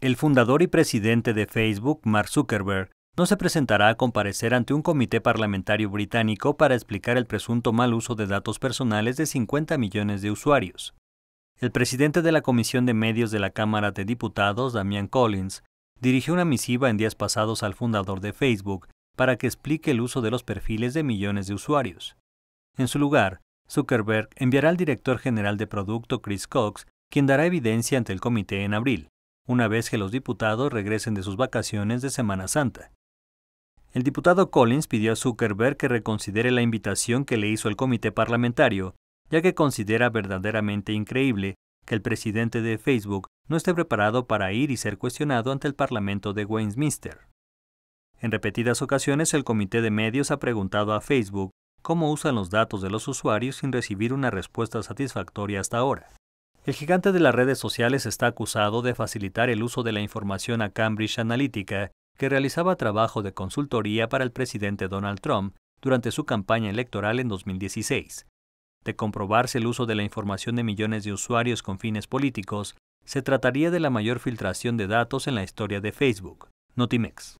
El fundador y presidente de Facebook, Mark Zuckerberg, no se presentará a comparecer ante un comité parlamentario británico para explicar el presunto mal uso de datos personales de 50 millones de usuarios. El presidente de la Comisión de Medios de la Cámara de Diputados, Damian Collins, dirigió una misiva en días pasados al fundador de Facebook para que explique el uso de los perfiles de millones de usuarios. En su lugar, Zuckerberg enviará al director general de producto Chris Cox, quien dará evidencia ante el comité en abril una vez que los diputados regresen de sus vacaciones de Semana Santa. El diputado Collins pidió a Zuckerberg que reconsidere la invitación que le hizo el comité parlamentario, ya que considera verdaderamente increíble que el presidente de Facebook no esté preparado para ir y ser cuestionado ante el Parlamento de Westminster. En repetidas ocasiones el comité de medios ha preguntado a Facebook cómo usan los datos de los usuarios sin recibir una respuesta satisfactoria hasta ahora. El gigante de las redes sociales está acusado de facilitar el uso de la información a Cambridge Analytica, que realizaba trabajo de consultoría para el presidente Donald Trump durante su campaña electoral en 2016. De comprobarse el uso de la información de millones de usuarios con fines políticos, se trataría de la mayor filtración de datos en la historia de Facebook. Notimex.